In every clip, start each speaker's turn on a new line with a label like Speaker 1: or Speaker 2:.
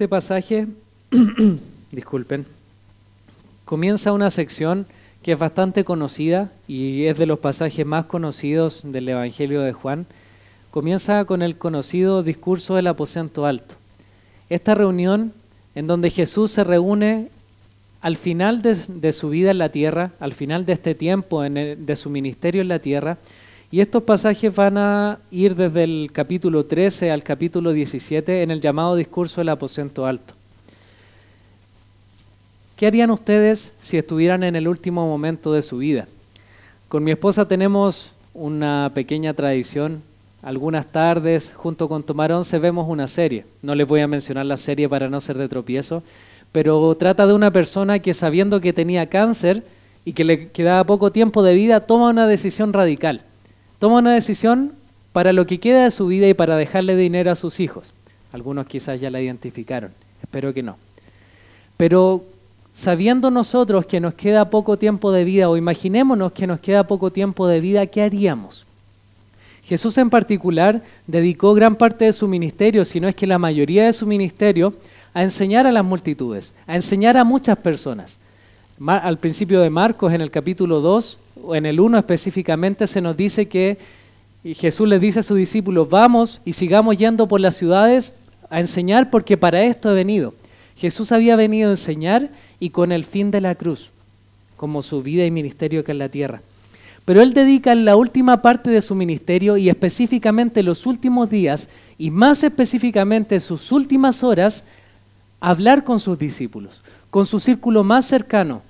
Speaker 1: este pasaje, disculpen, comienza una sección que es bastante conocida y es de los pasajes más conocidos del Evangelio de Juan. Comienza con el conocido discurso del aposento alto. Esta reunión en donde Jesús se reúne al final de, su vida en la tierra, al final de este tiempo de su ministerio en la tierra, y estos pasajes van a ir desde el capítulo 13 al capítulo 17 en el llamado discurso del aposento alto. ¿Qué harían ustedes si estuvieran en el último momento de su vida? Con mi esposa tenemos una pequeña tradición. Algunas tardes, junto con tomar once, vemos una serie. No les voy a mencionar la serie para no ser de tropiezo, pero trata de una persona que sabiendo que tenía cáncer y que le quedaba poco tiempo de vida, toma una decisión radical Toma una decisión para lo que queda de su vida y para dejarle dinero a sus hijos. Algunos quizás ya la identificaron, espero que no. Pero sabiendo nosotros que nos queda poco tiempo de vida, o imaginémonos que nos queda poco tiempo de vida, ¿qué haríamos? Jesús en particular dedicó gran parte de su ministerio, si no es que la mayoría de su ministerio, a enseñar a las multitudes, a enseñar a muchas personas al principio de Marcos, en el capítulo 2, o en el 1 específicamente, se nos dice que Jesús le dice a sus discípulos, vamos y sigamos yendo por las ciudades a enseñar porque para esto he venido. Jesús había venido a enseñar y con el fin de la cruz, como su vida y ministerio que en la tierra. Pero él dedica la última parte de su ministerio y específicamente los últimos días y más específicamente sus últimas horas a hablar con sus discípulos, con su círculo más cercano,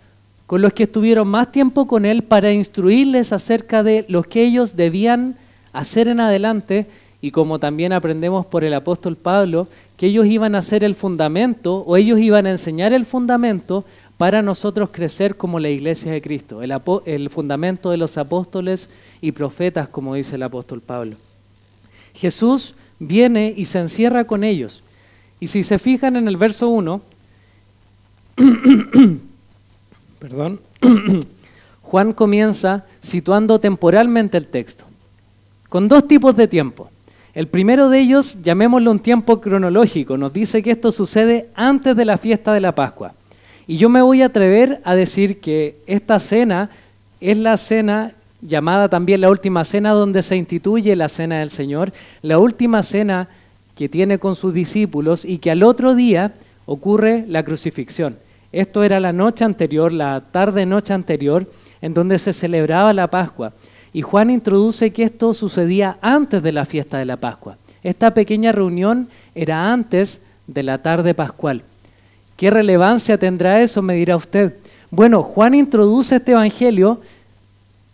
Speaker 1: con los que estuvieron más tiempo con él para instruirles acerca de lo que ellos debían hacer en adelante y como también aprendemos por el apóstol Pablo, que ellos iban a hacer el fundamento o ellos iban a enseñar el fundamento para nosotros crecer como la iglesia de Cristo, el, fundamento de los apóstoles y profetas, como dice el apóstol Pablo. Jesús viene y se encierra con ellos. Y si se fijan en el verso 1, perdón, Juan comienza situando temporalmente el texto, con dos tipos de tiempo. El primero de ellos, llamémoslo un tiempo cronológico, nos dice que esto sucede antes de la fiesta de la Pascua. Y yo me voy a atrever a decir que esta cena es la cena llamada también la última cena donde se instituye la cena del Señor, la última cena que tiene con sus discípulos y que al otro día ocurre la crucifixión. Esto era la noche anterior, la tarde-noche anterior, en donde se celebraba la Pascua. Y Juan introduce que esto sucedía antes de la fiesta de la Pascua. Esta pequeña reunión era antes de la tarde pascual. ¿Qué relevancia tendrá eso? Me dirá usted. Bueno, Juan introduce este Evangelio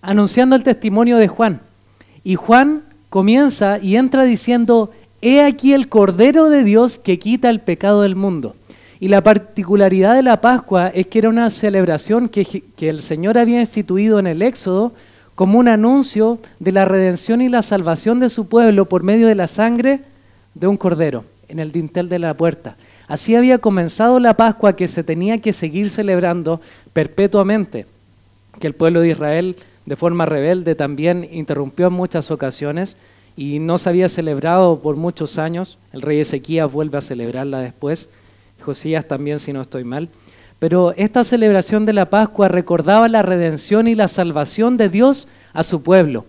Speaker 1: anunciando el testimonio de Juan. Y Juan comienza y entra diciendo, He aquí el Cordero de Dios que quita el pecado del mundo. Y la particularidad de la Pascua es que era una celebración que, el Señor había instituido en el Éxodo como un anuncio de la redención y la salvación de su pueblo por medio de la sangre de un cordero en el dintel de la puerta. Así había comenzado la Pascua que se tenía que seguir celebrando perpetuamente, que el pueblo de Israel de forma rebelde también interrumpió en muchas ocasiones y no se había celebrado por muchos años. El rey Ezequías vuelve a celebrarla después Josías también, si no estoy mal. Pero esta celebración de la Pascua recordaba la redención y la salvación de Dios a su pueblo.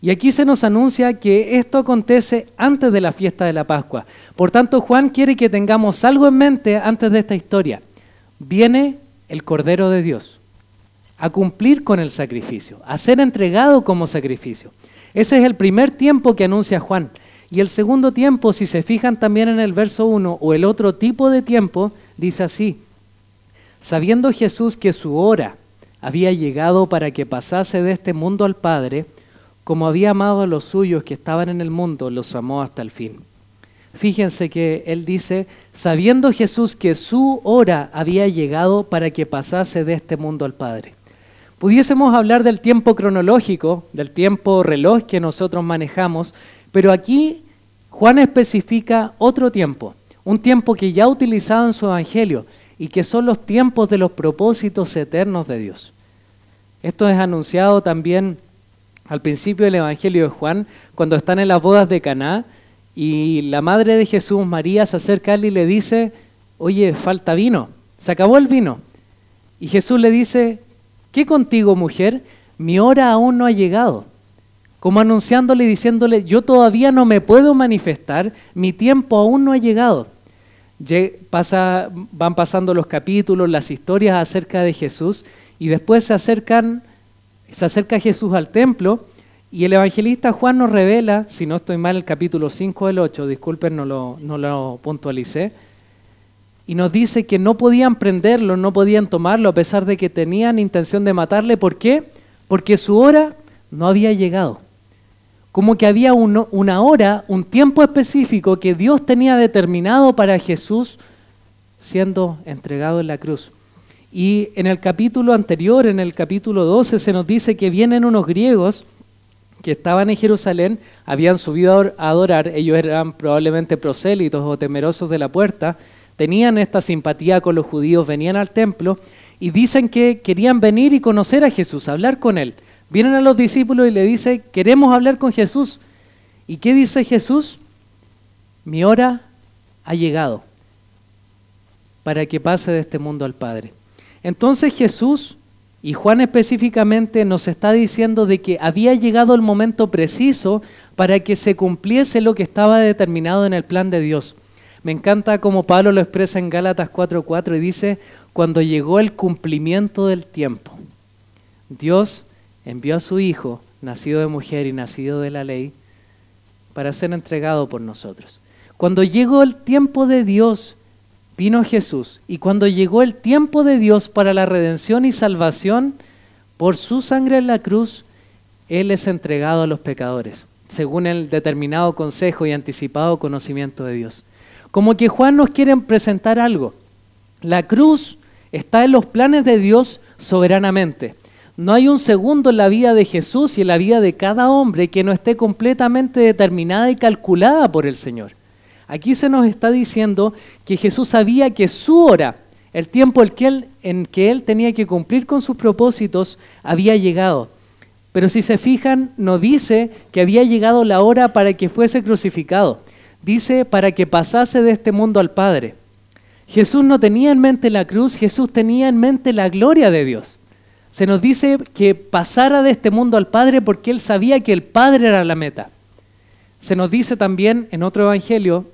Speaker 1: Y aquí se nos anuncia que esto acontece antes de la fiesta de la Pascua. Por tanto, Juan quiere que tengamos algo en mente antes de esta historia. Viene el Cordero de Dios a cumplir con el sacrificio, a ser entregado como sacrificio. Ese es el primer tiempo que anuncia Juan, y el segundo tiempo, si se fijan también en el verso 1 o el otro tipo de tiempo, dice así, sabiendo Jesús que su hora había llegado para que pasase de este mundo al Padre, como había amado a los suyos que estaban en el mundo, los amó hasta el fin. Fíjense que él dice, sabiendo Jesús que su hora había llegado para que pasase de este mundo al Padre. Pudiésemos hablar del tiempo cronológico, del tiempo reloj que nosotros manejamos, pero aquí Juan especifica otro tiempo, un tiempo que ya ha utilizado en su Evangelio y que son los tiempos de los propósitos eternos de Dios. Esto es anunciado también al principio del Evangelio de Juan, cuando están en las bodas de Caná y la madre de Jesús, María, se acerca a él y le dice, oye, falta vino, se acabó el vino. Y Jesús le dice, ¿qué contigo, mujer? Mi hora aún no ha llegado como anunciándole y diciéndole, yo todavía no me puedo manifestar, mi tiempo aún no ha llegado. van pasando los capítulos, las historias acerca de Jesús, y después se, acercan, se acerca Jesús al templo, y el evangelista Juan nos revela, si no estoy mal, el capítulo 5 del 8, disculpen, no no lo puntualicé, y nos dice que no podían prenderlo, no podían tomarlo, a pesar de que tenían intención de matarle. ¿Por qué? Porque su hora no había llegado como que había una hora, un tiempo específico que Dios tenía determinado para Jesús siendo entregado en la cruz. Y en el capítulo anterior, en el capítulo 12, se nos dice que vienen unos griegos que estaban en Jerusalén, habían subido a adorar, ellos eran probablemente prosélitos o temerosos de la puerta, tenían esta simpatía con los judíos, venían al templo y dicen que querían venir y conocer a Jesús, hablar con él. Vienen a los discípulos y le dice, queremos hablar con Jesús. ¿Y qué dice Jesús? Mi hora ha llegado para que pase de este mundo al Padre. Entonces Jesús y Juan específicamente nos está diciendo de que había llegado el momento preciso para que se cumpliese lo que estaba determinado en el plan de Dios. Me encanta como Pablo lo expresa en Gálatas 4:4 y dice, cuando llegó el cumplimiento del tiempo, Dios envió a su Hijo, nacido de mujer y nacido de la ley, para ser entregado por nosotros. Cuando llegó el tiempo de Dios, vino Jesús. Y cuando llegó el tiempo de Dios para la redención y salvación, por su sangre en la cruz, Él es entregado a los pecadores, según el determinado consejo y anticipado conocimiento de Dios. Como que Juan nos quiere presentar algo. La cruz está en los planes de Dios soberanamente. No hay un segundo en la vida de Jesús y en la vida de cada hombre que no esté completamente determinada y calculada por el Señor. Aquí se nos está diciendo que Jesús sabía que su hora, el tiempo en que él, tenía que cumplir con sus propósitos, había llegado. Pero si se fijan, no dice que había llegado la hora para que fuese crucificado. Dice para que pasase de este mundo al Padre. Jesús no tenía en mente la cruz, Jesús tenía en mente la gloria de Dios se nos dice que pasara de este mundo al Padre porque él sabía que el Padre era la meta. Se nos dice también en otro evangelio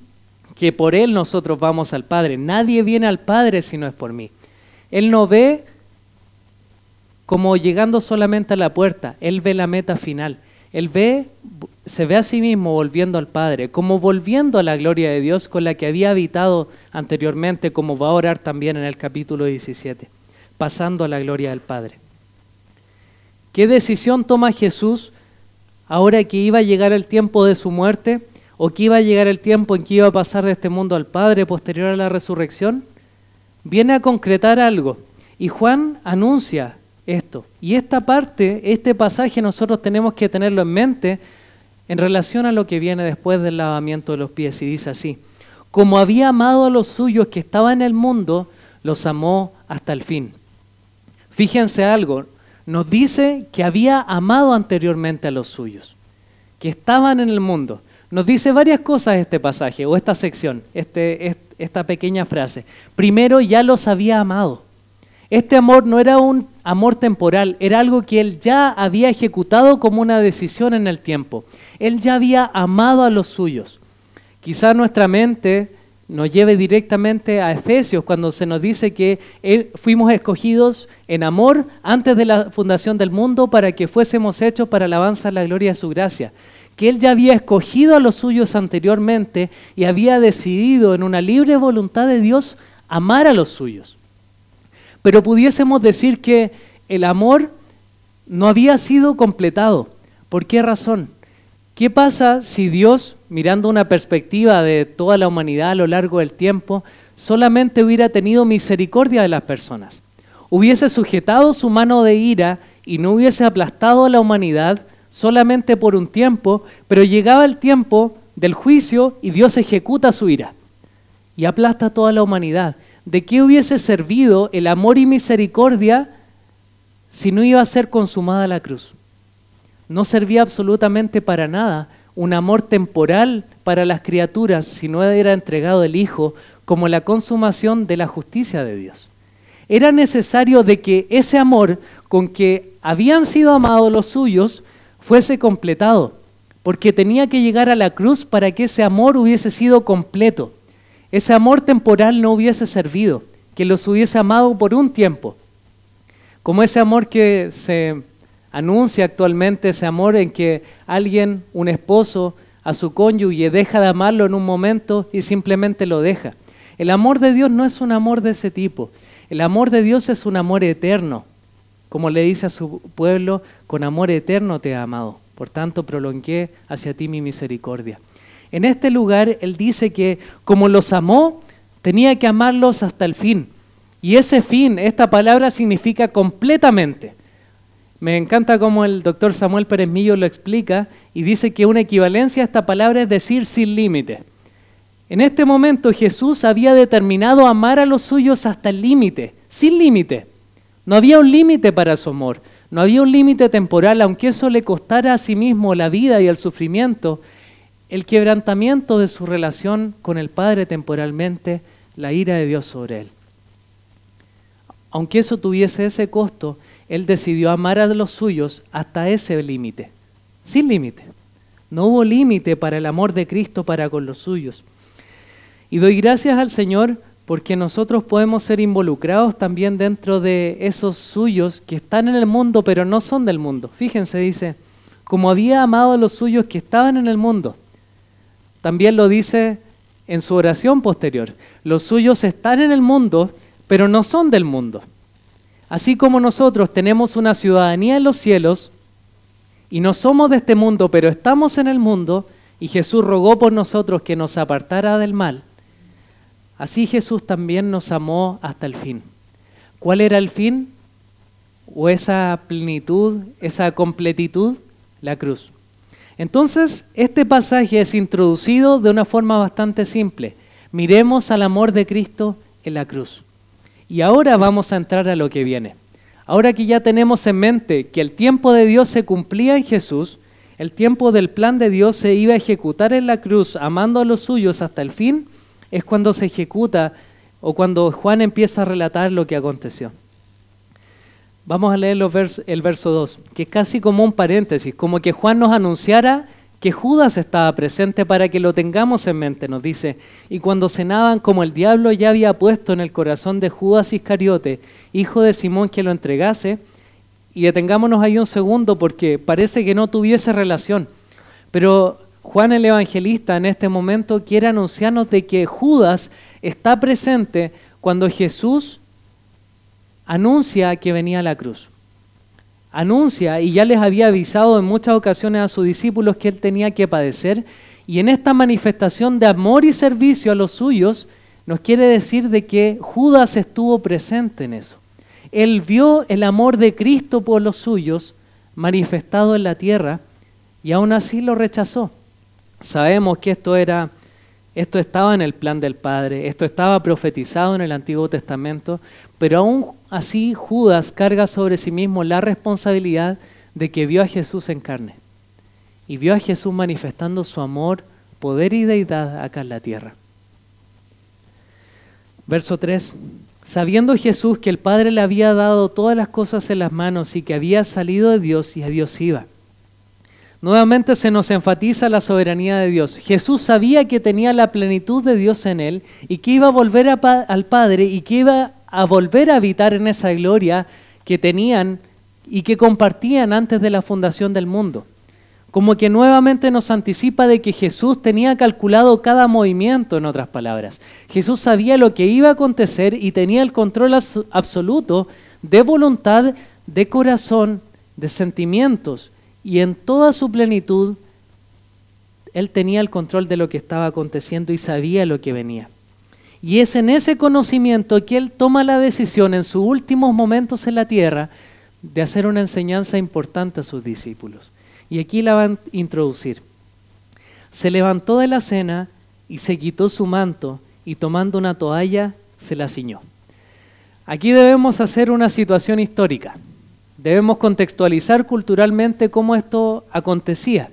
Speaker 1: que por él nosotros vamos al Padre. Nadie viene al Padre si no es por mí. Él no ve como llegando solamente a la puerta, él ve la meta final. Él ve, se ve a sí mismo volviendo al Padre, como volviendo a la gloria de Dios con la que había habitado anteriormente, como va a orar también en el capítulo 17 pasando a la gloria del Padre. ¿Qué decisión toma Jesús ahora que iba a llegar el tiempo de su muerte o que iba a llegar el tiempo en que iba a pasar de este mundo al Padre posterior a la resurrección? Viene a concretar algo y Juan anuncia esto. Y esta parte, este pasaje nosotros tenemos que tenerlo en mente en relación a lo que viene después del lavamiento de los pies y dice así, como había amado a los suyos que estaban en el mundo, los amó hasta el fin. Fíjense algo, nos dice que había amado anteriormente a los suyos, que estaban en el mundo. Nos dice varias cosas este pasaje o esta sección, este, esta pequeña frase. Primero, ya los había amado. Este amor no era un amor temporal, era algo que él ya había ejecutado como una decisión en el tiempo. Él ya había amado a los suyos. Quizá nuestra mente nos lleve directamente a Efesios, cuando se nos dice que él, fuimos escogidos en amor antes de la fundación del mundo para que fuésemos hechos para alabanza de la gloria de su gracia. Que Él ya había escogido a los suyos anteriormente y había decidido en una libre voluntad de Dios amar a los suyos. Pero pudiésemos decir que el amor no había sido completado. ¿Por qué razón? ¿Qué pasa si Dios mirando una perspectiva de toda la humanidad a lo largo del tiempo, solamente hubiera tenido misericordia de las personas. Hubiese sujetado su mano de ira y no hubiese aplastado a la humanidad solamente por un tiempo, pero llegaba el tiempo del juicio y Dios ejecuta su ira y aplasta a toda la humanidad. ¿De qué hubiese servido el amor y misericordia si no iba a ser consumada la cruz? No servía absolutamente para nada un amor temporal para las criaturas si no era entregado el Hijo como la consumación de la justicia de Dios. Era necesario de que ese amor con que habían sido amados los suyos fuese completado, porque tenía que llegar a la cruz para que ese amor hubiese sido completo. Ese amor temporal no hubiese servido, que los hubiese amado por un tiempo. Como ese amor que se anuncia actualmente ese amor en que alguien, un esposo, a su cónyuge deja de amarlo en un momento y simplemente lo deja. El amor de Dios no es un amor de ese tipo. El amor de Dios es un amor eterno. Como le dice a su pueblo, con amor eterno te he amado. Por tanto, prolongué hacia ti mi misericordia. En este lugar, Él dice que como los amó, tenía que amarlos hasta el fin. Y ese fin, esta palabra significa completamente. Me encanta cómo el doctor Samuel Pérez Millo lo explica y dice que una equivalencia a esta palabra es decir sin límite. En este momento Jesús había determinado amar a los suyos hasta el límite, sin límite. No había un límite para su amor, no había un límite temporal, aunque eso le costara a sí mismo la vida y el sufrimiento. El quebrantamiento de su relación con el Padre temporalmente, la ira de Dios sobre él. Aunque eso tuviese ese costo, él decidió amar a los suyos hasta ese límite, sin límite. No hubo límite para el amor de Cristo para con los suyos. Y doy gracias al Señor porque nosotros podemos ser involucrados también dentro de esos suyos que están en el mundo, pero no son del mundo. Fíjense, dice, como había amado a los suyos que estaban en el mundo. También lo dice en su oración posterior, los suyos están en el mundo, pero no son del mundo. Así como nosotros tenemos una ciudadanía en los cielos y no somos de este mundo, pero estamos en el mundo y Jesús rogó por nosotros que nos apartara del mal, así Jesús también nos amó hasta el fin. ¿Cuál era el fin? O esa plenitud, esa completitud, la cruz. Entonces, este pasaje es introducido de una forma bastante simple. Miremos al amor de Cristo en la cruz. Y ahora vamos a entrar a lo que viene. Ahora que ya tenemos en mente que el tiempo de Dios se cumplía en Jesús, el tiempo del plan de Dios se iba a ejecutar en la cruz, amando a los suyos hasta el fin, es cuando se ejecuta o cuando Juan empieza a relatar lo que aconteció. Vamos a leer el verso 2, que es casi como un paréntesis, como que Juan nos anunciara que Judas estaba presente para que lo tengamos en mente, nos dice. Y cuando cenaban, como el diablo ya había puesto en el corazón de Judas Iscariote, hijo de Simón, que lo entregase, y detengámonos ahí un segundo porque parece que no tuviese relación, pero Juan el Evangelista en este momento quiere anunciarnos de que Judas está presente cuando Jesús anuncia que venía a la cruz anuncia y ya les había avisado en muchas ocasiones a sus discípulos que él tenía que padecer y en esta manifestación de amor y servicio a los suyos nos quiere decir de que Judas estuvo presente en eso. Él vio el amor de Cristo por los suyos manifestado en la tierra y aún así lo rechazó. Sabemos que esto era esto estaba en el plan del Padre, esto estaba profetizado en el Antiguo Testamento, pero aún Así Judas carga sobre sí mismo la responsabilidad de que vio a Jesús en carne y vio a Jesús manifestando su amor, poder y deidad acá en la tierra. Verso 3. Sabiendo Jesús que el Padre le había dado todas las cosas en las manos y que había salido de Dios y a Dios iba. Nuevamente se nos enfatiza la soberanía de Dios. Jesús sabía que tenía la plenitud de Dios en él y que iba a volver al Padre y que iba a volver a habitar en esa gloria que tenían y que compartían antes de la fundación del mundo. Como que nuevamente nos anticipa de que Jesús tenía calculado cada movimiento, en otras palabras. Jesús sabía lo que iba a acontecer y tenía el control absoluto de voluntad, de corazón, de sentimientos y en toda su plenitud, Él tenía el control de lo que estaba aconteciendo y sabía lo que venía. Y es en ese conocimiento que él toma la decisión en sus últimos momentos en la tierra de hacer una enseñanza importante a sus discípulos. Y aquí la van a introducir. Se levantó de la cena y se quitó su manto y tomando una toalla se la ciñó. Aquí debemos hacer una situación histórica. Debemos contextualizar culturalmente cómo esto acontecía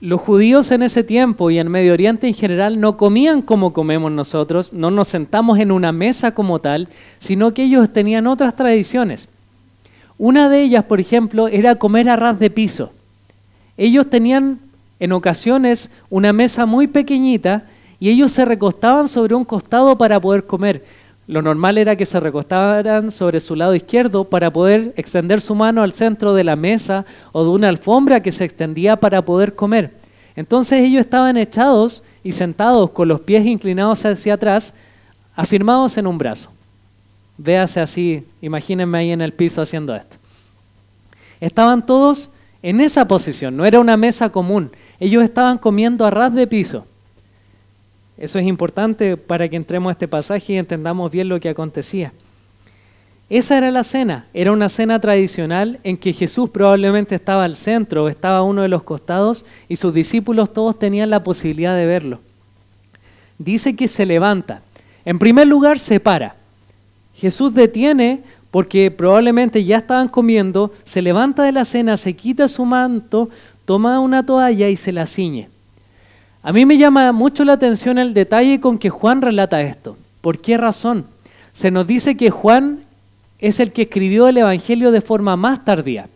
Speaker 1: los judíos en ese tiempo y en Medio Oriente en general no comían como comemos nosotros, no nos sentamos en una mesa como tal, sino que ellos tenían otras tradiciones. Una de ellas, por ejemplo, era comer a ras de piso. Ellos tenían en ocasiones una mesa muy pequeñita y ellos se recostaban sobre un costado para poder comer. Lo normal era que se recostaran sobre su lado izquierdo para poder extender su mano al centro de la mesa o de una alfombra que se extendía para poder comer. Entonces ellos estaban echados y sentados con los pies inclinados hacia atrás, afirmados en un brazo. Véase así, imagínense ahí en el piso haciendo esto. Estaban todos en esa posición, no era una mesa común. Ellos estaban comiendo a ras de piso. Eso es importante para que entremos a este pasaje y entendamos bien lo que acontecía. Esa era la cena, era una cena tradicional en que Jesús probablemente estaba al centro, estaba a uno de los costados y sus discípulos todos tenían la posibilidad de verlo. Dice que se levanta. En primer lugar, se para. Jesús detiene porque probablemente ya estaban comiendo, se levanta de la cena, se quita su manto, toma una toalla y se la ciñe. A mí me llama mucho la atención el detalle con que Juan relata esto. ¿Por qué razón? Se nos dice que Juan es el que escribió el Evangelio de forma más tardía.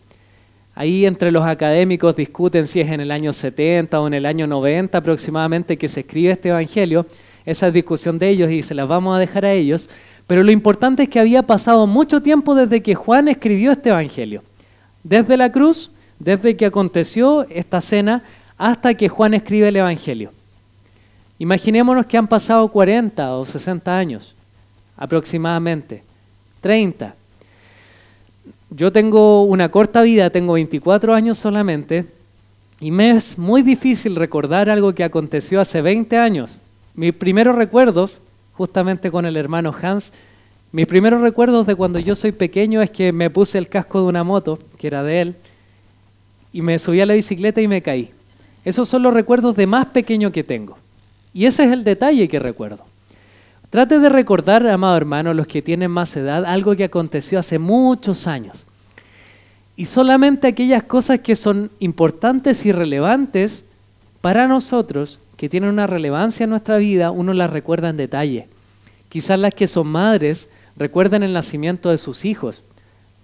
Speaker 1: Ahí entre los académicos discuten si es en el año 70 o en el año 90 aproximadamente que se escribe este Evangelio. Esa discusión de ellos y se las vamos a dejar a ellos. Pero lo importante es que había pasado mucho tiempo desde que Juan escribió este Evangelio. Desde la cruz, desde que aconteció esta cena hasta que Juan escribe el Evangelio. Imaginémonos que han pasado 40 o 60 años, aproximadamente, 30. Yo tengo una corta vida, tengo 24 años solamente, y me es muy difícil recordar algo que aconteció hace 20 años. Mis primeros recuerdos, justamente con el hermano Hans, mis primeros recuerdos de cuando yo soy pequeño es que me puse el casco de una moto, que era de él, y me subí a la bicicleta y me caí. Esos son los recuerdos de más pequeño que tengo. Y ese es el detalle que recuerdo. Trate de recordar, amado hermano, los que tienen más edad, algo que aconteció hace muchos años. Y solamente aquellas cosas que son importantes y relevantes para nosotros, que tienen una relevancia en nuestra vida, uno las recuerda en detalle. Quizás las que son madres recuerden el nacimiento de sus hijos,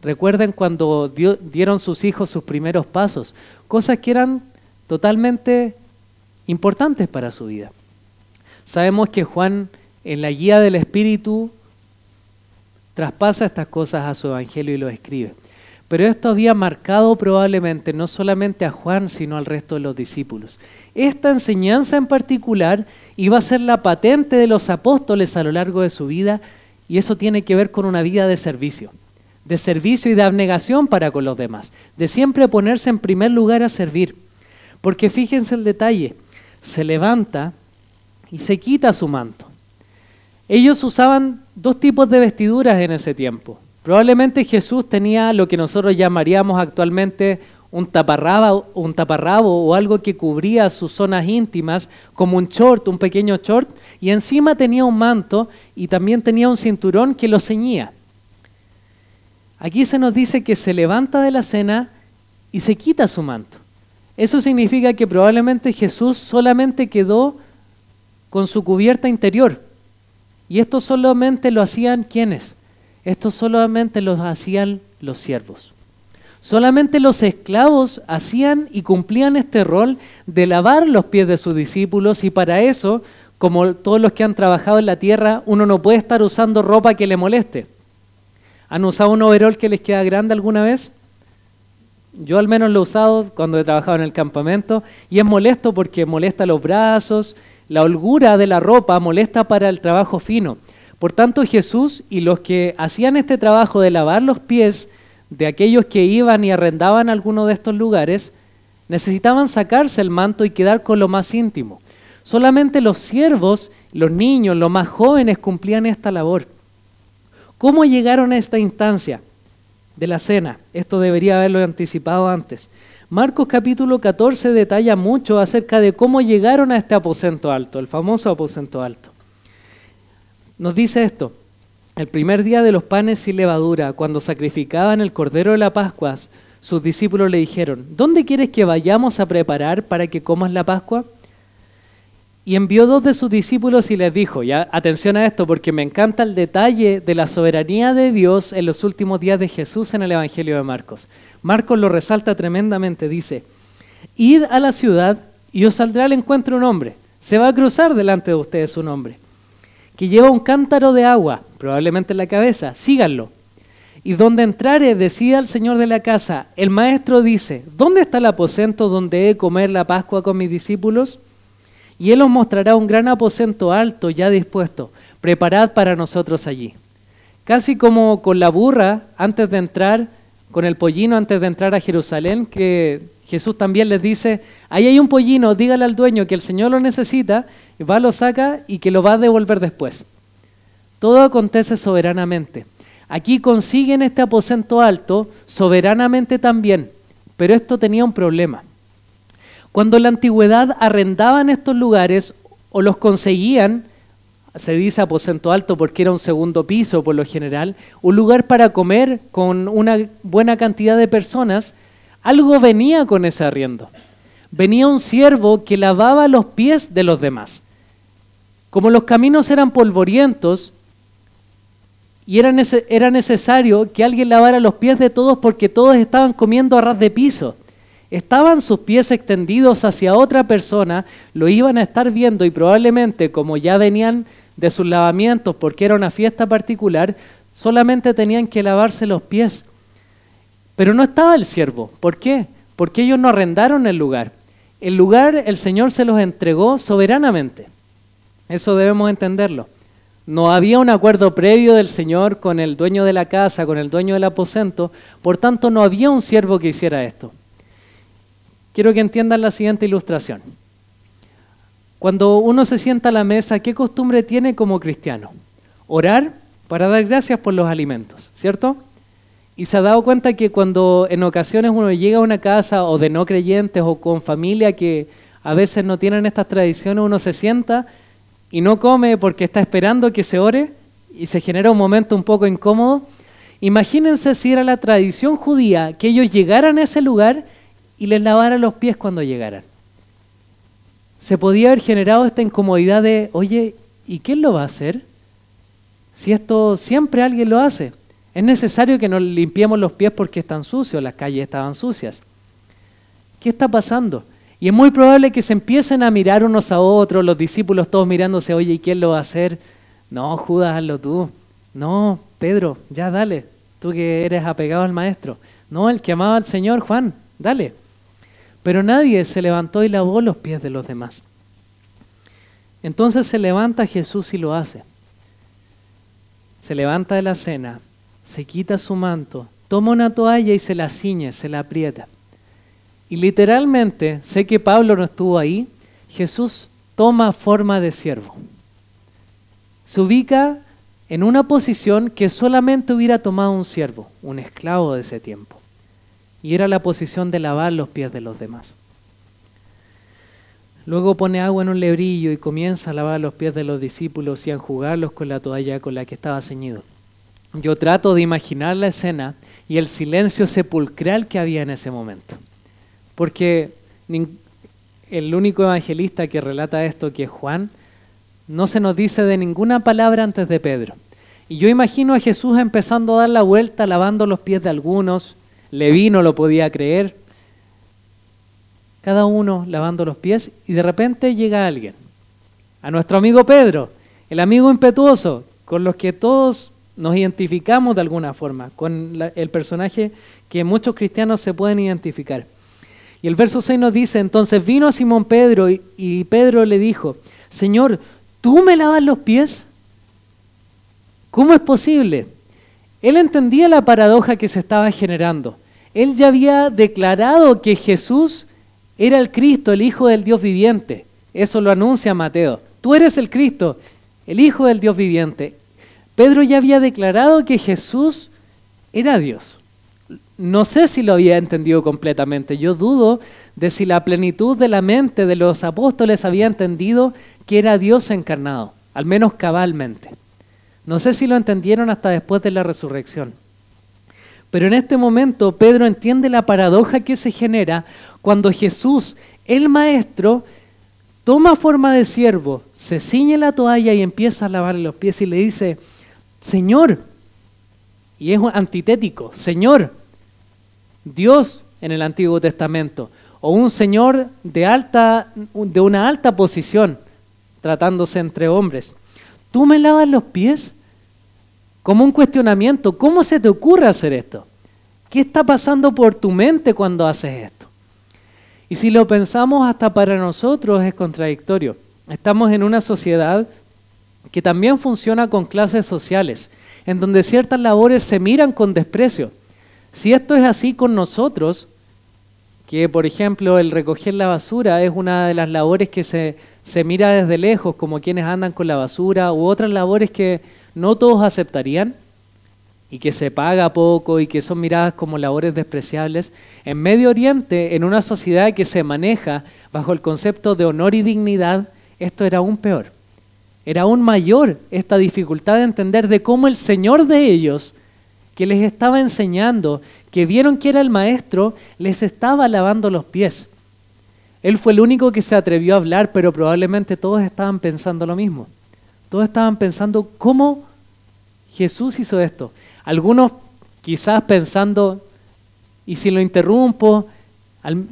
Speaker 1: recuerden cuando dieron sus hijos sus primeros pasos, cosas que eran totalmente importantes para su vida. Sabemos que Juan, en la guía del Espíritu, traspasa estas cosas a su Evangelio y lo escribe. Pero esto había marcado probablemente no solamente a Juan, sino al resto de los discípulos. Esta enseñanza en particular iba a ser la patente de los apóstoles a lo largo de su vida y eso tiene que ver con una vida de servicio, de servicio y de abnegación para con los demás, de siempre ponerse en primer lugar a servir. Porque fíjense el detalle, se levanta y se quita su manto. Ellos usaban dos tipos de vestiduras en ese tiempo. Probablemente Jesús tenía lo que nosotros llamaríamos actualmente un taparrabo, un taparrabo o algo que cubría sus zonas íntimas, como un short, un pequeño short, y encima tenía un manto y también tenía un cinturón que lo ceñía. Aquí se nos dice que se levanta de la cena y se quita su manto. Eso significa que probablemente Jesús solamente quedó con su cubierta interior. Y esto solamente lo hacían quienes. Esto solamente lo hacían los siervos. Solamente los esclavos hacían y cumplían este rol de lavar los pies de sus discípulos y para eso, como todos los que han trabajado en la tierra, uno no puede estar usando ropa que le moleste. ¿Han usado un overol que les queda grande alguna vez? Yo al menos lo he usado cuando he trabajado en el campamento y es molesto porque molesta los brazos, la holgura de la ropa molesta para el trabajo fino. Por tanto, Jesús y los que hacían este trabajo de lavar los pies de aquellos que iban y arrendaban alguno de estos lugares, necesitaban sacarse el manto y quedar con lo más íntimo. Solamente los siervos, los niños, los más jóvenes cumplían esta labor. ¿Cómo llegaron a esta instancia? de la cena. Esto debería haberlo anticipado antes. Marcos capítulo 14 detalla mucho acerca de cómo llegaron a este aposento alto, el famoso aposento alto. Nos dice esto, el primer día de los panes y levadura, cuando sacrificaban el cordero de la Pascua, sus discípulos le dijeron, ¿dónde quieres que vayamos a preparar para que comas la Pascua? Y envió dos de sus discípulos y les dijo, ya atención a esto porque me encanta el detalle de la soberanía de Dios en los últimos días de Jesús en el Evangelio de Marcos. Marcos lo resalta tremendamente, dice, id a la ciudad y os saldrá al encuentro un hombre, se va a cruzar delante de ustedes un hombre, que lleva un cántaro de agua, probablemente en la cabeza, síganlo. Y donde entrare, decía al señor de la casa, el maestro dice, ¿dónde está el aposento donde he de comer la Pascua con mis discípulos? y Él os mostrará un gran aposento alto ya dispuesto. Preparad para nosotros allí. Casi como con la burra antes de entrar, con el pollino antes de entrar a Jerusalén, que Jesús también les dice, ahí hay un pollino, dígale al dueño que el Señor lo necesita, va, lo saca y que lo va a devolver después. Todo acontece soberanamente. Aquí consiguen este aposento alto soberanamente también, pero esto tenía un problema. Cuando la antigüedad arrendaban estos lugares o los conseguían, se dice aposento alto porque era un segundo piso por lo general, un lugar para comer con una buena cantidad de personas, algo venía con ese arriendo. Venía un siervo que lavaba los pies de los demás. Como los caminos eran polvorientos y era, era necesario que alguien lavara los pies de todos porque todos estaban comiendo a ras de piso estaban sus pies extendidos hacia otra persona, lo iban a estar viendo y probablemente como ya venían de sus lavamientos porque era una fiesta particular, solamente tenían que lavarse los pies. Pero no estaba el siervo. ¿Por qué? Porque ellos no arrendaron el lugar. El lugar el Señor se los entregó soberanamente. Eso debemos entenderlo. No había un acuerdo previo del Señor con el dueño de la casa, con el dueño del aposento, por tanto no había un siervo que hiciera esto. Quiero que entiendan la siguiente ilustración. Cuando uno se sienta a la mesa, ¿qué costumbre tiene como cristiano? Orar para dar gracias por los alimentos, ¿cierto? Y se ha dado cuenta que cuando en ocasiones uno llega a una casa o de no creyentes o con familia que a veces no tienen estas tradiciones, uno se sienta y no come porque está esperando que se ore y se genera un momento un poco incómodo. Imagínense si era la tradición judía que ellos llegaran a ese lugar y les lavara los pies cuando llegaran. Se podía haber generado esta incomodidad de, oye, ¿y quién lo va a hacer? Si esto siempre alguien lo hace. Es necesario que nos limpiemos los pies porque están sucios, las calles estaban sucias. ¿Qué está pasando? Y es muy probable que se empiecen a mirar unos a otros, los discípulos todos mirándose, oye, ¿y quién lo va a hacer? No, Judas, hazlo tú. No, Pedro, ya dale, tú que eres apegado al maestro. No, el que amaba al Señor, Juan, dale. Pero nadie se levantó y lavó los pies de los demás. Entonces se levanta Jesús y lo hace. Se levanta de la cena, se quita su manto, toma una toalla y se la ciñe, se la aprieta. Y literalmente, sé que Pablo no estuvo ahí, Jesús toma forma de siervo. Se ubica en una posición que solamente hubiera tomado un siervo, un esclavo de ese tiempo y era la posición de lavar los pies de los demás. Luego pone agua en un lebrillo y comienza a lavar los pies de los discípulos y a enjugarlos con la toalla con la que estaba ceñido. Yo trato de imaginar la escena y el silencio sepulcral que había en ese momento. Porque el único evangelista que relata esto, que es Juan, no se nos dice de ninguna palabra antes de Pedro. Y yo imagino a Jesús empezando a dar la vuelta, lavando los pies de algunos, Leví no lo podía creer. Cada uno lavando los pies y de repente llega alguien. A nuestro amigo Pedro, el amigo impetuoso, con los que todos nos identificamos de alguna forma, con el personaje que muchos cristianos se pueden identificar. Y el verso 6 nos dice, entonces vino a Simón Pedro y, y Pedro le dijo, Señor, ¿tú me lavas los pies? ¿Cómo es posible? Él entendía la paradoja que se estaba generando. Él ya había declarado que Jesús era el Cristo, el Hijo del Dios viviente. Eso lo anuncia Mateo. Tú eres el Cristo, el Hijo del Dios viviente. Pedro ya había declarado que Jesús era Dios. No sé si lo había entendido completamente. Yo dudo de si la plenitud de la mente de los apóstoles había entendido que era Dios encarnado, al menos cabalmente. No sé si lo entendieron hasta después de la resurrección. Pero en este momento Pedro entiende la paradoja que se genera cuando Jesús, el Maestro, toma forma de siervo, se ciñe la toalla y empieza a lavarle los pies y le dice, Señor, y es antitético, Señor, Dios en el Antiguo Testamento, o un Señor de, alta, de una alta posición, tratándose entre hombres. ¿Tú me lavas los pies? Como un cuestionamiento, ¿cómo se te ocurre hacer esto? ¿Qué está pasando por tu mente cuando haces esto? Y si lo pensamos hasta para nosotros es contradictorio. Estamos en una sociedad que también funciona con clases sociales, en donde ciertas labores se miran con desprecio. Si esto es así con nosotros, que por ejemplo el recoger la basura es una de las labores que se, se mira desde lejos, como quienes andan con la basura u otras labores que no todos aceptarían y que se paga poco y que son miradas como labores despreciables, en Medio Oriente, en una sociedad que se maneja bajo el concepto de honor y dignidad, esto era aún peor. Era aún mayor esta dificultad de entender de cómo el Señor de ellos, que les estaba enseñando, que vieron que era el Maestro, les estaba lavando los pies él fue el único que se atrevió a hablar, pero probablemente todos estaban pensando lo mismo. Todos estaban pensando cómo Jesús hizo esto. Algunos quizás pensando, ¿y si lo interrumpo?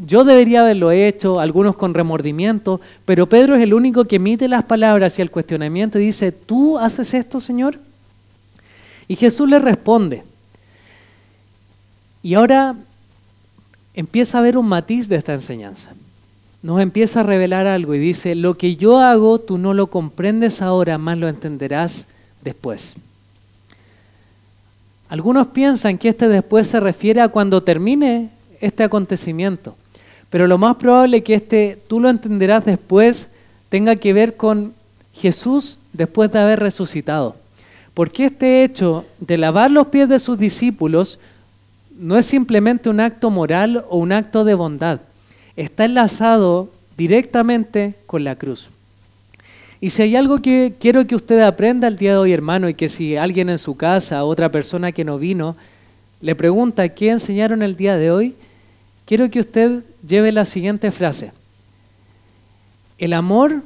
Speaker 1: Yo debería haberlo hecho, algunos con remordimiento, pero Pedro es el único que emite las palabras y el cuestionamiento y dice, ¿tú haces esto, Señor? Y Jesús le responde. Y ahora empieza a haber un matiz de esta enseñanza nos empieza a revelar algo y dice, lo que yo hago tú no lo comprendes ahora, más lo entenderás después. Algunos piensan que este después se refiere a cuando termine este acontecimiento, pero lo más probable que este tú lo entenderás después tenga que ver con Jesús después de haber resucitado. Porque este hecho de lavar los pies de sus discípulos no es simplemente un acto moral o un acto de bondad, está enlazado directamente con la cruz. Y si hay algo que quiero que usted aprenda el día de hoy, hermano, y que si alguien en su casa, otra persona que no vino, le pregunta qué enseñaron el día de hoy, quiero que usted lleve la siguiente frase. El amor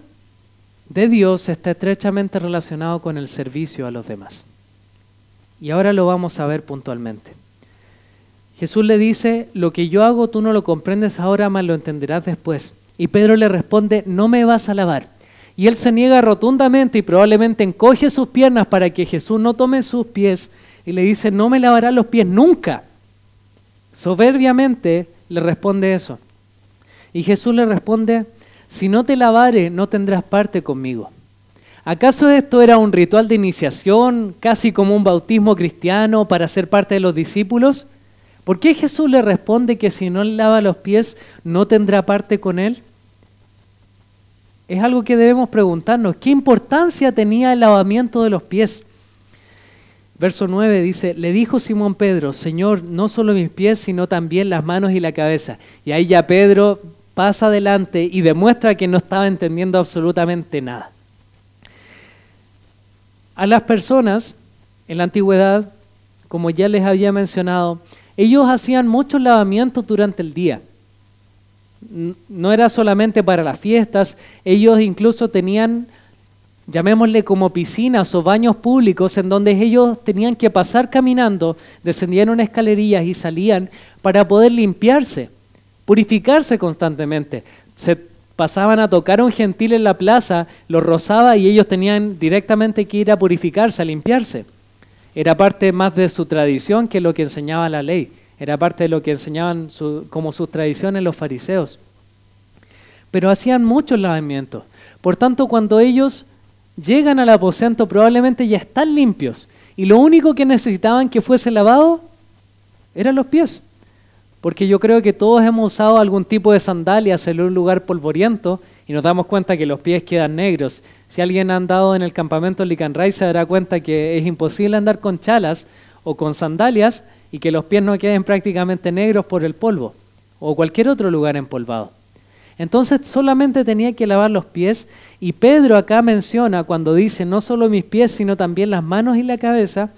Speaker 1: de Dios está estrechamente relacionado con el servicio a los demás. Y ahora lo vamos a ver puntualmente. Jesús le dice, lo que yo hago tú no lo comprendes ahora, mas lo entenderás después. Y Pedro le responde, no me vas a lavar. Y él se niega rotundamente y probablemente encoge sus piernas para que Jesús no tome sus pies y le dice, no me lavarás los pies nunca. Soberbiamente le responde eso. Y Jesús le responde, si no te lavare, no tendrás parte conmigo. ¿Acaso esto era un ritual de iniciación, casi como un bautismo cristiano para ser parte de los discípulos? ¿Por qué Jesús le responde que si no lava los pies no tendrá parte con él? Es algo que debemos preguntarnos. ¿Qué importancia tenía el lavamiento de los pies? Verso 9 dice, le dijo Simón Pedro, Señor, no solo mis pies, sino también las manos y la cabeza. Y ahí ya Pedro pasa adelante y demuestra que no estaba entendiendo absolutamente nada. A las personas en la antigüedad, como ya les había mencionado, ellos hacían muchos lavamientos durante el día. No era solamente para las fiestas, ellos incluso tenían, llamémosle como piscinas o baños públicos, en donde ellos tenían que pasar caminando, descendían unas escaleras y salían para poder limpiarse, purificarse constantemente. Se pasaban a tocar a un gentil en la plaza, lo rozaba y ellos tenían directamente que ir a purificarse, a limpiarse. Era parte más de su tradición que lo que enseñaba la ley. Era parte de lo que enseñaban como sus tradiciones los fariseos. Pero hacían muchos lavamientos. Por tanto, cuando ellos llegan al aposento, probablemente ya están limpios. Y lo único que necesitaban que fuese lavado eran los pies porque yo creo que todos hemos usado algún tipo de sandalias en un lugar polvoriento y nos damos cuenta que los pies quedan negros. Si alguien ha andado en el campamento Licanray se dará cuenta que es imposible andar con chalas o con sandalias y que los pies no queden prácticamente negros por el polvo o cualquier otro lugar empolvado. Entonces solamente tenía que lavar los pies y Pedro acá menciona cuando dice no solo mis pies sino también las manos y la cabeza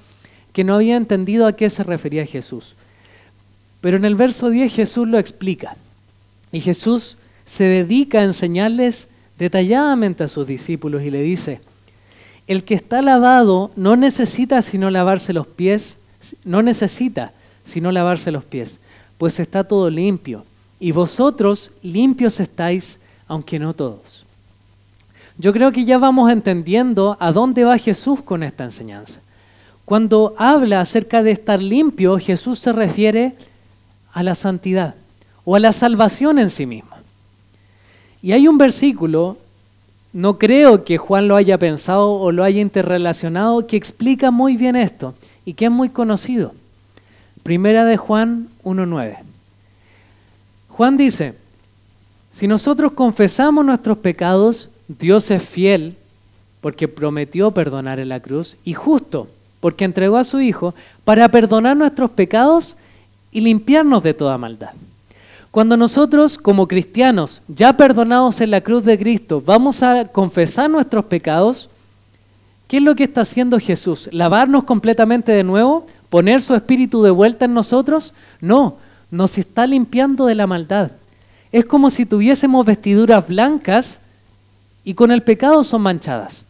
Speaker 1: que no había entendido a qué se refería Jesús. Pero en el verso 10 Jesús lo explica. Y Jesús se dedica a enseñarles detalladamente a sus discípulos y le dice, el que está lavado no necesita sino lavarse los pies, no necesita sino lavarse los pies, pues está todo limpio. Y vosotros limpios estáis, aunque no todos. Yo creo que ya vamos entendiendo a dónde va Jesús con esta enseñanza. Cuando habla acerca de estar limpio, Jesús se refiere a la santidad o a la salvación en sí misma. Y hay un versículo, no creo que Juan lo haya pensado o lo haya interrelacionado, que explica muy bien esto y que es muy conocido. Primera de Juan 1.9. Juan dice, si nosotros confesamos nuestros pecados, Dios es fiel porque prometió perdonar en la cruz y justo porque entregó a su Hijo para perdonar nuestros pecados y limpiarnos de toda maldad. Cuando nosotros como cristianos, ya perdonados en la cruz de Cristo, vamos a confesar nuestros pecados, ¿qué es lo que está haciendo Jesús? ¿Lavarnos completamente de nuevo? ¿Poner su espíritu de vuelta en nosotros? No, nos está limpiando de la maldad. Es como si tuviésemos vestiduras blancas y con el pecado son manchadas.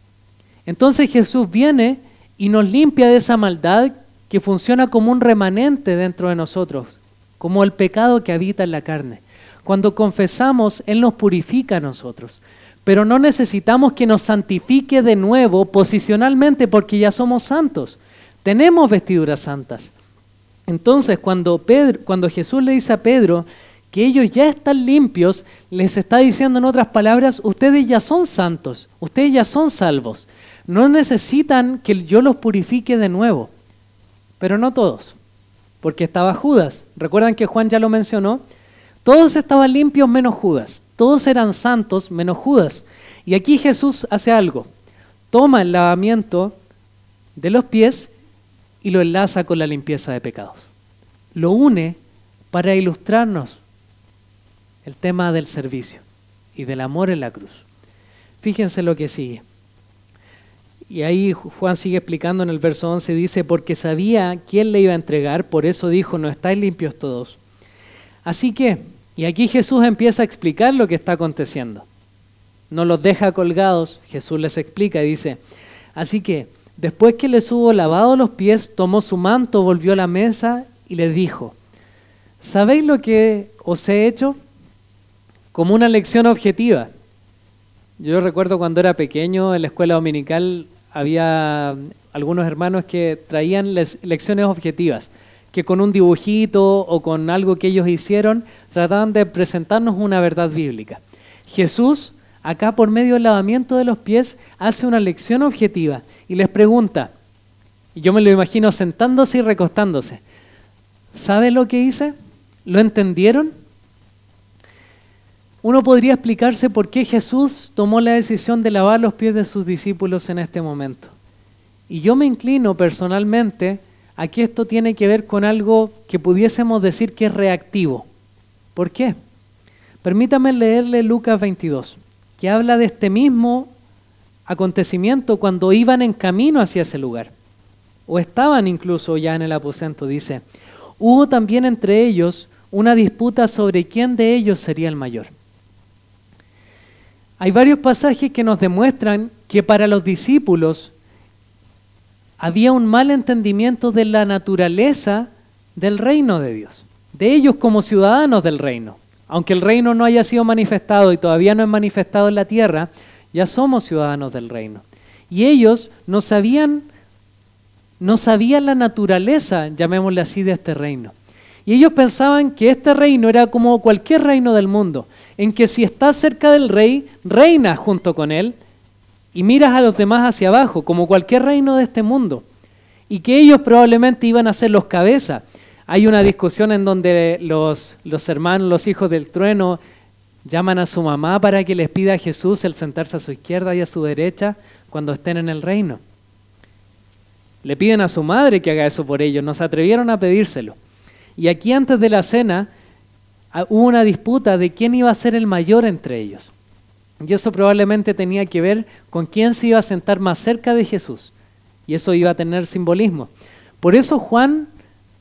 Speaker 1: Entonces Jesús viene y nos limpia de esa maldad que funciona como un remanente dentro de nosotros, como el pecado que habita en la carne. Cuando confesamos, Él nos purifica a nosotros. Pero no necesitamos que nos santifique de nuevo posicionalmente porque ya somos santos. Tenemos vestiduras santas. Entonces, cuando, cuando Jesús le dice a Pedro que ellos ya están limpios, les está diciendo en otras palabras, ustedes ya son santos, ustedes ya son salvos. No necesitan que yo los purifique de nuevo pero no todos, porque estaba Judas. Recuerdan que Juan ya lo mencionó. Todos estaban limpios menos Judas, todos eran santos menos Judas. Y aquí Jesús hace algo, toma el lavamiento de los pies y lo enlaza con la limpieza de pecados. Lo une para ilustrarnos el tema del servicio y del amor en la cruz. Fíjense lo que sigue. Y ahí Juan sigue explicando en el verso 11, dice, porque sabía quién le iba a entregar, por eso dijo, no estáis limpios todos. Así que, y aquí Jesús empieza a explicar lo que está aconteciendo. No los deja colgados, Jesús les explica y dice, así que, después que les hubo lavado los pies, tomó su manto, volvió a la mesa y les dijo, ¿sabéis lo que os he hecho? Como una lección objetiva. Yo recuerdo cuando era pequeño en la escuela dominical había algunos hermanos que traían lecciones objetivas, que con un dibujito o con algo que ellos hicieron trataban de presentarnos una verdad bíblica. Jesús, acá por medio del lavamiento de los pies, hace una lección objetiva y les pregunta, y yo me lo imagino sentándose y recostándose, ¿sabe lo que hice? ¿Lo entendieron? uno podría explicarse por qué Jesús tomó la decisión de lavar los pies de sus discípulos en este momento. Y yo me inclino personalmente a que esto tiene que ver con algo que pudiésemos decir que es reactivo. ¿Por qué? Permítame leerle Lucas 22, que habla de este mismo acontecimiento cuando iban en camino hacia ese lugar, o estaban incluso ya en el aposento, dice, hubo también entre ellos una disputa sobre quién de ellos sería el mayor. Hay varios pasajes que nos demuestran que para los discípulos había un mal entendimiento de la naturaleza del reino de Dios, de ellos como ciudadanos del reino. Aunque el reino no haya sido manifestado y todavía no es manifestado en la tierra, ya somos ciudadanos del reino. Y ellos no sabían, no sabían la naturaleza, llamémosle así, de este reino. Y ellos pensaban que este reino era como cualquier reino del mundo, en que si estás cerca del rey, reinas junto con él y miras a los demás hacia abajo, como cualquier reino de este mundo, y que ellos probablemente iban a ser los cabezas. Hay una discusión en donde los, los hermanos, los hijos del trueno, llaman a su mamá para que les pida a Jesús el sentarse a su izquierda y a su derecha cuando estén en el reino. Le piden a su madre que haga eso por ellos, no se atrevieron a pedírselo. Y aquí antes de la cena, hubo una disputa de quién iba a ser el mayor entre ellos. Y eso probablemente tenía que ver con quién se iba a sentar más cerca de Jesús. Y eso iba a tener simbolismo. Por eso Juan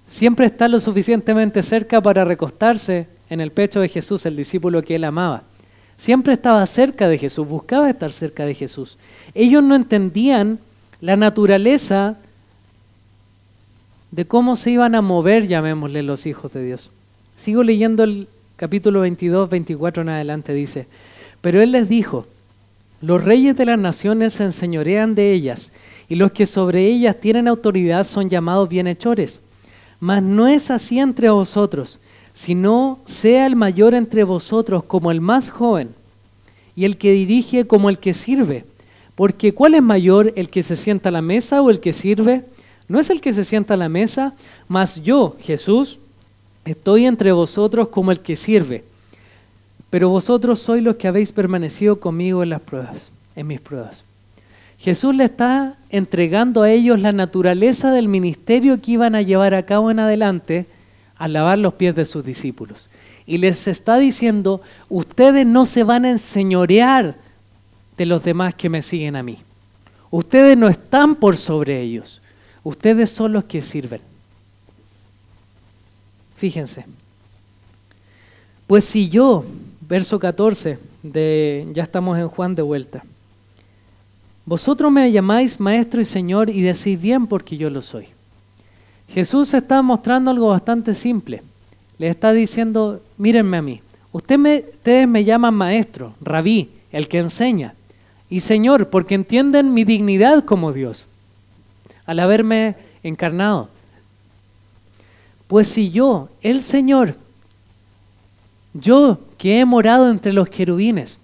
Speaker 1: siempre está lo suficientemente cerca para recostarse en el pecho de Jesús, el discípulo que él amaba. Siempre estaba cerca de Jesús, buscaba estar cerca de Jesús. Ellos no entendían la naturaleza de cómo se iban a mover, llamémosle, los hijos de Dios. Sigo leyendo el capítulo 22, 24 en adelante, dice, pero él les dijo, los reyes de las naciones se enseñorean de ellas, y los que sobre ellas tienen autoridad son llamados bienhechores. Mas no es así entre vosotros, sino sea el mayor entre vosotros como el más joven, y el que dirige como el que sirve. Porque ¿cuál es mayor, el que se sienta a la mesa o el que sirve? No es el que se sienta a la mesa, mas yo, Jesús, Estoy entre vosotros como el que sirve, pero vosotros sois los que habéis permanecido conmigo en las pruebas, en mis pruebas. Jesús le está entregando a ellos la naturaleza del ministerio que iban a llevar a cabo en adelante al lavar los pies de sus discípulos. Y les está diciendo, ustedes no se van a enseñorear de los demás que me siguen a mí. Ustedes no están por sobre ellos. Ustedes son los que sirven. Fíjense. Pues si yo, verso 14, de, ya estamos en Juan de vuelta. Vosotros me llamáis maestro y señor y decís bien porque yo lo soy. Jesús está mostrando algo bastante simple. Le está diciendo, mírenme a mí. ustedes me llaman maestro, rabí, el que enseña, y señor, porque entienden mi dignidad como Dios, al haberme encarnado. Pues si yo, el Señor, yo que he morado entre los querubines,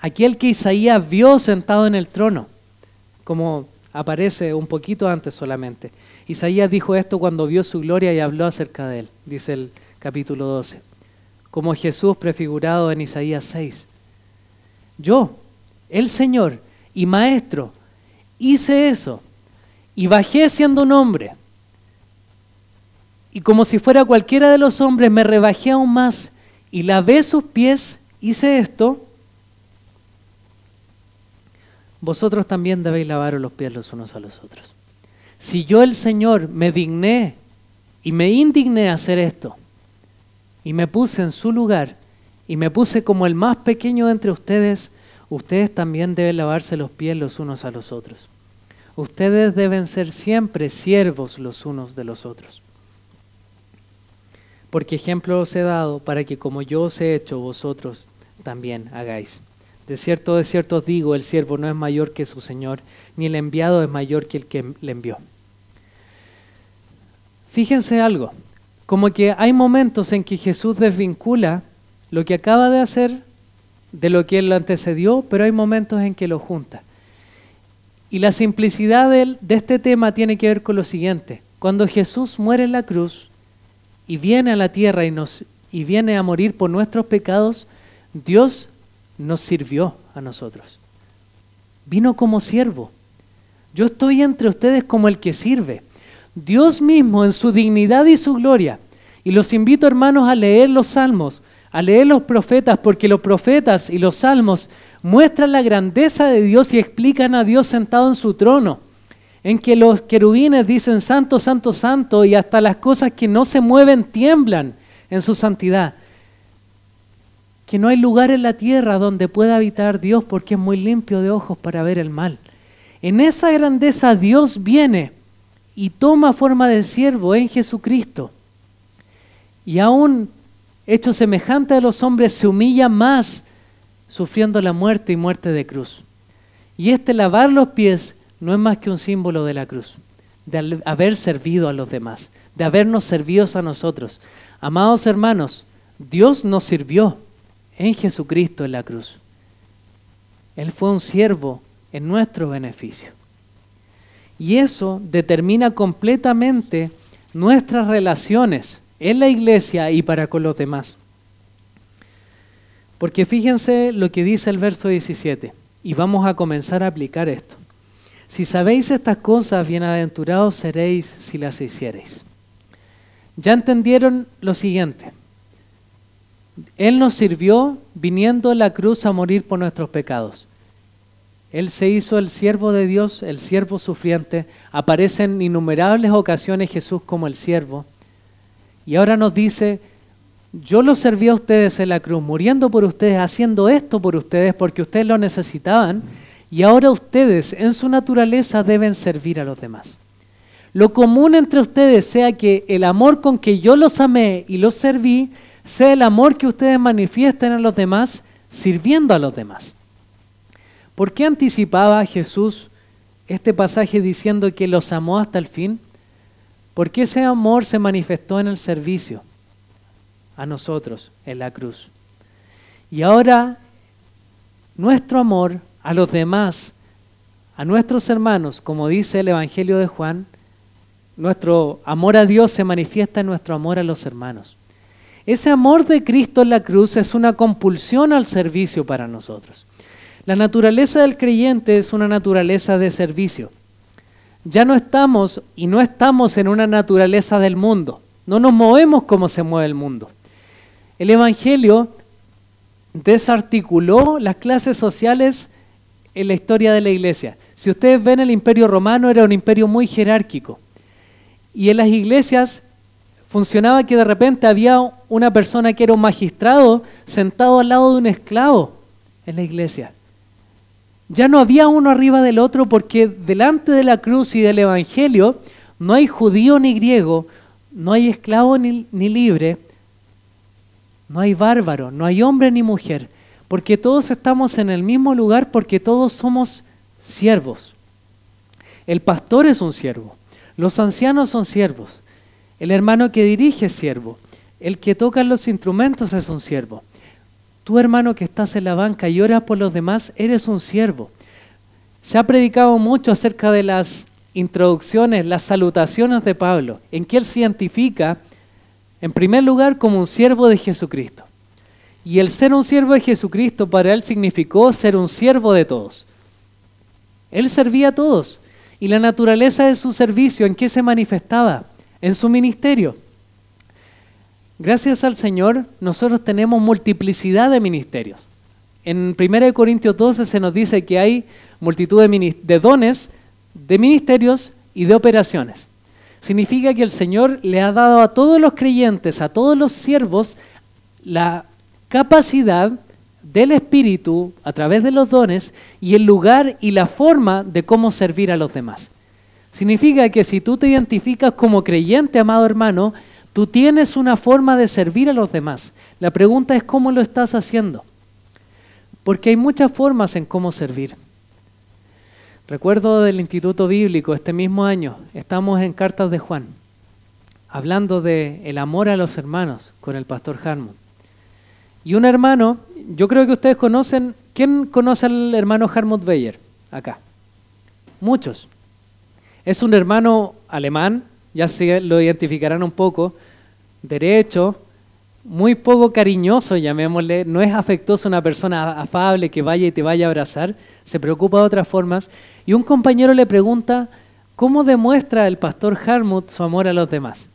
Speaker 1: aquel que Isaías vio sentado en el trono, como aparece un poquito antes solamente. Isaías dijo esto cuando vio su gloria y habló acerca de él, dice el capítulo 12, como Jesús prefigurado en Isaías 6. Yo, el Señor y Maestro, hice eso y bajé siendo un hombre y como si fuera cualquiera de los hombres me rebajé aún más y lavé sus pies, hice esto, vosotros también debéis lavaros los pies los unos a los otros. Si yo el Señor me digné y me indigné a hacer esto, y me puse en su lugar, y me puse como el más pequeño entre ustedes, ustedes también deben lavarse los pies los unos a los otros. Ustedes deben ser siempre siervos los unos de los otros porque ejemplo os he dado para que como yo os he hecho, vosotros también hagáis. De cierto, de cierto os digo, el siervo no es mayor que su Señor, ni el enviado es mayor que el que le envió. Fíjense algo, como que hay momentos en que Jesús desvincula lo que acaba de hacer de lo que él antecedió, pero hay momentos en que lo junta. Y la simplicidad de este tema tiene que ver con lo siguiente. Cuando Jesús muere en la cruz, y viene a la tierra y, nos, y viene a morir por nuestros pecados, Dios nos sirvió a nosotros. Vino como siervo. Yo estoy entre ustedes como el que sirve. Dios mismo en su dignidad y su gloria. Y los invito, hermanos, a leer los salmos, a leer los profetas, porque los profetas y los salmos muestran la grandeza de Dios y explican a Dios sentado en su trono en que los querubines dicen santo, santo, santo, y hasta las cosas que no se mueven tiemblan en su santidad. Que no hay lugar en la tierra donde pueda habitar Dios porque es muy limpio de ojos para ver el mal. En esa grandeza Dios viene y toma forma de siervo en Jesucristo. Y aún hecho semejante a los hombres, se humilla más sufriendo la muerte y muerte de cruz. Y este lavar los pies no es más que un símbolo de la cruz, de haber servido a los demás, de habernos servido a nosotros. Amados hermanos, Dios nos sirvió en Jesucristo en la cruz. Él fue un siervo en nuestro beneficio. Y eso determina completamente nuestras relaciones en la iglesia y para con los demás. Porque fíjense lo que dice el verso 17, y vamos a comenzar a aplicar esto. Si sabéis estas cosas, bienaventurados seréis si las hiciereis. Ya entendieron lo siguiente. Él nos sirvió viniendo a la cruz a morir por nuestros pecados. Él se hizo el siervo de Dios, el siervo sufriente. Aparece en innumerables ocasiones Jesús como el siervo. Y ahora nos dice, yo lo serví a ustedes en la cruz, muriendo por ustedes, haciendo esto por ustedes, porque ustedes lo necesitaban. Y ahora ustedes en su naturaleza deben servir a los demás. Lo común entre ustedes sea que el amor con que yo los amé y los serví sea el amor que ustedes manifiesten a los demás sirviendo a los demás. ¿Por qué anticipaba Jesús este pasaje diciendo que los amó hasta el fin? Porque ese amor se manifestó en el servicio a nosotros en la cruz. Y ahora nuestro amor a los demás, a nuestros hermanos, como dice el Evangelio de Juan, nuestro amor a Dios se manifiesta en nuestro amor a los hermanos. Ese amor de Cristo en la cruz es una compulsión al servicio para nosotros. La naturaleza del creyente es una naturaleza de servicio. Ya no estamos y no estamos en una naturaleza del mundo. No nos movemos como se mueve el mundo. El Evangelio desarticuló las clases sociales en la historia de la iglesia. Si ustedes ven el imperio romano era un imperio muy jerárquico y en las iglesias funcionaba que de repente había una persona que era un magistrado sentado al lado de un esclavo en la iglesia. Ya no había uno arriba del otro porque delante de la cruz y del Evangelio no hay judío ni griego, no hay esclavo ni, ni libre, no hay bárbaro, no hay hombre ni mujer, porque todos estamos en el mismo lugar, porque todos somos siervos. El pastor es un siervo, los ancianos son siervos, el hermano que dirige es siervo, el que toca los instrumentos es un siervo. tu hermano que estás en la banca y oras por los demás, eres un siervo. Se ha predicado mucho acerca de las introducciones, las salutaciones de Pablo, en que él se identifica en primer lugar como un siervo de Jesucristo. Y el ser un siervo de Jesucristo para él significó ser un siervo de todos. Él servía a todos. Y la naturaleza de su servicio, ¿en qué se manifestaba? En su ministerio. Gracias al Señor, nosotros tenemos multiplicidad de ministerios. En 1 Corintios 12 se nos dice que hay multitud de, de dones, de ministerios y de operaciones. Significa que el Señor le ha dado a todos los creyentes, a todos los siervos, la capacidad del Espíritu a través de los dones y el lugar y la forma de cómo servir a los demás. Significa que si tú te identificas como creyente, amado hermano, tú tienes una forma de servir a los demás. La pregunta es cómo lo estás haciendo. Porque hay muchas formas en cómo servir. Recuerdo del Instituto Bíblico este mismo año, estamos en Cartas de Juan, hablando de el amor a los hermanos con el pastor Harmon. Y un hermano, yo creo que ustedes conocen, ¿quién conoce al hermano Harmut Beyer acá? Muchos. Es un hermano alemán, ya se lo identificarán un poco, derecho, muy poco cariñoso, llamémosle, no es afectuoso una persona afable que vaya y te vaya a abrazar, se preocupa de otras formas. Y un compañero le pregunta, ¿cómo demuestra el pastor Harmut su amor a los demás?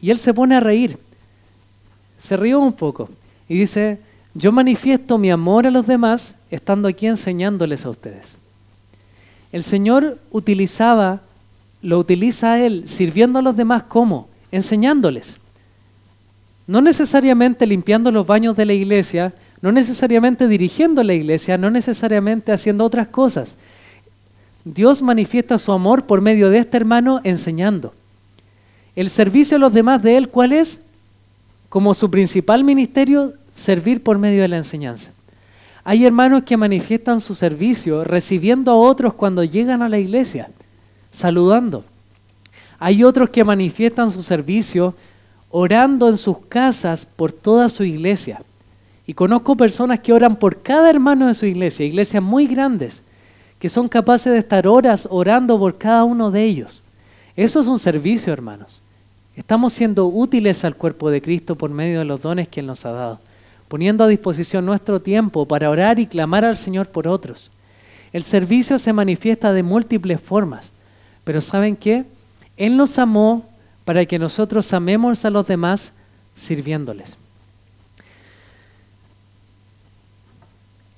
Speaker 1: Y él se pone a reír, se rió un poco. Y dice, yo manifiesto mi amor a los demás estando aquí enseñándoles a ustedes. El Señor utilizaba, lo utiliza a Él, sirviendo a los demás ¿cómo? enseñándoles. No necesariamente limpiando los baños de la iglesia, no necesariamente dirigiendo la iglesia, no necesariamente haciendo otras cosas. Dios manifiesta su amor por medio de este hermano enseñando. El servicio a los demás de Él, ¿cuál es? Como su principal ministerio, servir por medio de la enseñanza. Hay hermanos que manifiestan su servicio recibiendo a otros cuando llegan a la iglesia, saludando. Hay otros que manifiestan su servicio orando en sus casas por toda su iglesia. Y conozco personas que oran por cada hermano de su iglesia, iglesias muy grandes, que son capaces de estar horas orando por cada uno de ellos. Eso es un servicio, hermanos. Estamos siendo útiles al cuerpo de Cristo por medio de los dones que Él nos ha dado poniendo a disposición nuestro tiempo para orar y clamar al Señor por otros. El servicio se manifiesta de múltiples formas, pero ¿saben qué? Él nos amó para que nosotros amemos a los demás sirviéndoles.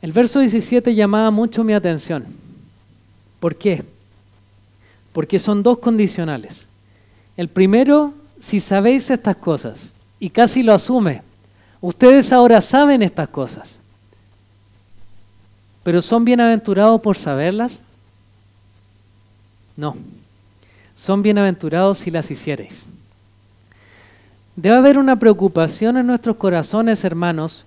Speaker 1: El verso 17 llamaba mucho mi atención. ¿Por qué? Porque son dos condicionales. El primero, si sabéis estas cosas, y casi lo asume, Ustedes ahora saben estas cosas, pero ¿son bienaventurados por saberlas? No, son bienaventurados si las hiciereis. Debe haber una preocupación en nuestros corazones, hermanos,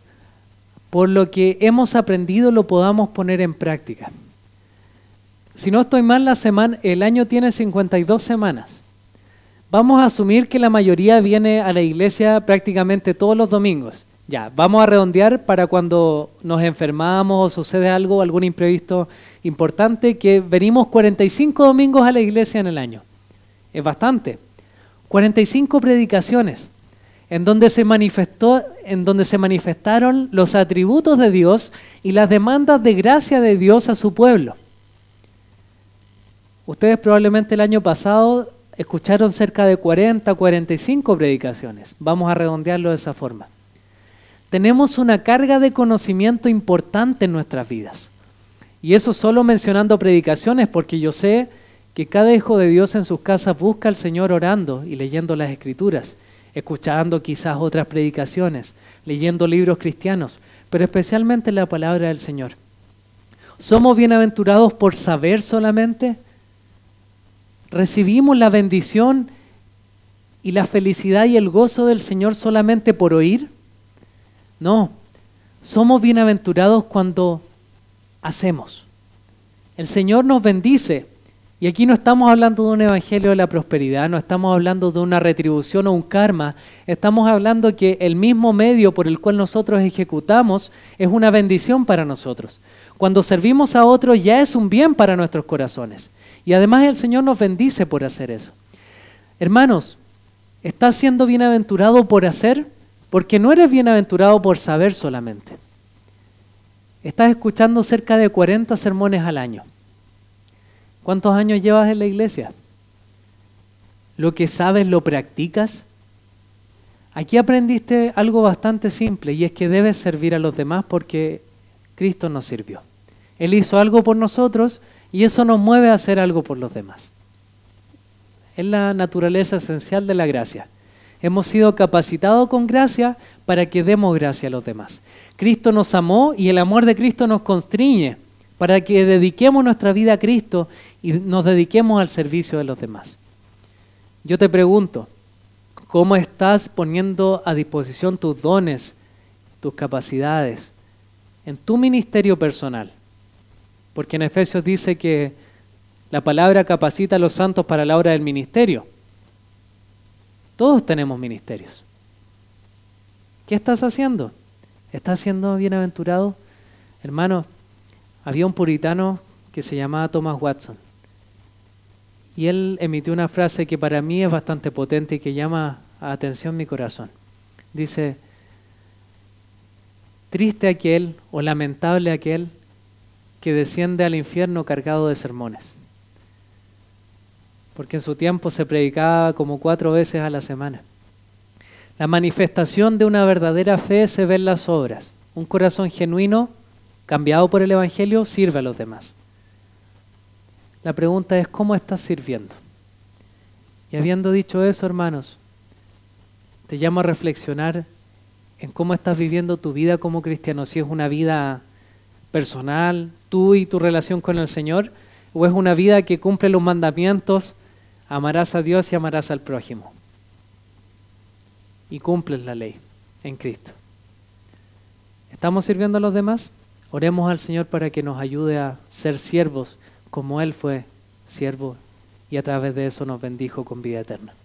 Speaker 1: por lo que hemos aprendido lo podamos poner en práctica. Si no estoy mal, la semana, el año tiene 52 semanas. Vamos a asumir que la mayoría viene a la iglesia prácticamente todos los domingos. Ya, vamos a redondear para cuando nos enfermamos o sucede algo, algún imprevisto importante, que venimos 45 domingos a la iglesia en el año. Es bastante. 45 predicaciones en donde se manifestó en donde se manifestaron los atributos de Dios y las demandas de gracia de Dios a su pueblo. Ustedes probablemente el año pasado escucharon cerca de 40, 45 predicaciones. Vamos a redondearlo de esa forma. Tenemos una carga de conocimiento importante en nuestras vidas. Y eso solo mencionando predicaciones, porque yo sé que cada hijo de Dios en sus casas busca al Señor orando y leyendo las escrituras, escuchando quizás otras predicaciones, leyendo libros cristianos, pero especialmente la palabra del Señor. ¿Somos bienaventurados por saber solamente? recibimos la bendición y la felicidad y el gozo del Señor solamente por oír? No, somos bienaventurados cuando hacemos. El Señor nos bendice. Y aquí no estamos hablando de un evangelio de la prosperidad, no estamos hablando de una retribución o un karma, estamos hablando que el mismo medio por el cual nosotros ejecutamos es una bendición para nosotros. Cuando servimos a otros ya es un bien para nuestros corazones. Y además el Señor nos bendice por hacer eso. Hermanos, estás siendo bienaventurado por hacer, porque no eres bienaventurado por saber solamente. Estás escuchando cerca de 40 sermones al año. ¿Cuántos años llevas en la iglesia? ¿Lo que sabes lo practicas? Aquí aprendiste algo bastante simple y es que debes servir a los demás porque Cristo nos sirvió. Él hizo algo por nosotros y eso nos mueve a hacer algo por los demás. Es la naturaleza esencial de la gracia. Hemos sido capacitados con gracia para que demos gracia a los demás. Cristo nos amó y el amor de Cristo nos constriñe para que dediquemos nuestra vida a Cristo y nos dediquemos al servicio de los demás. Yo te pregunto, ¿cómo estás poniendo a disposición tus dones, tus capacidades en tu ministerio personal? Porque en Efesios dice que la palabra capacita a los santos para la obra del ministerio. Todos tenemos ministerios. ¿Qué estás haciendo? ¿Estás siendo bienaventurado? Hermano, había un puritano que se llamaba Thomas Watson. Y él emitió una frase que para mí es bastante potente y que llama atención mi corazón. Dice, triste aquel o lamentable aquel que desciende al infierno cargado de sermones. Porque en su tiempo se predicaba como cuatro veces a la semana. La manifestación de una verdadera fe se ve en las obras. Un corazón genuino, cambiado por el Evangelio, sirve a los demás. La pregunta es, ¿cómo estás sirviendo? Y habiendo dicho eso, hermanos, te llamo a reflexionar en cómo estás viviendo tu vida como cristiano, si es una vida personal, tú y tu relación con el Señor? ¿O es una vida que cumple los mandamientos? Amarás a Dios y amarás al prójimo. Y cumples la ley en Cristo. ¿Estamos sirviendo a los demás? Oremos al Señor para que nos ayude a ser siervos como Él fue siervo y a través de eso nos bendijo con vida eterna.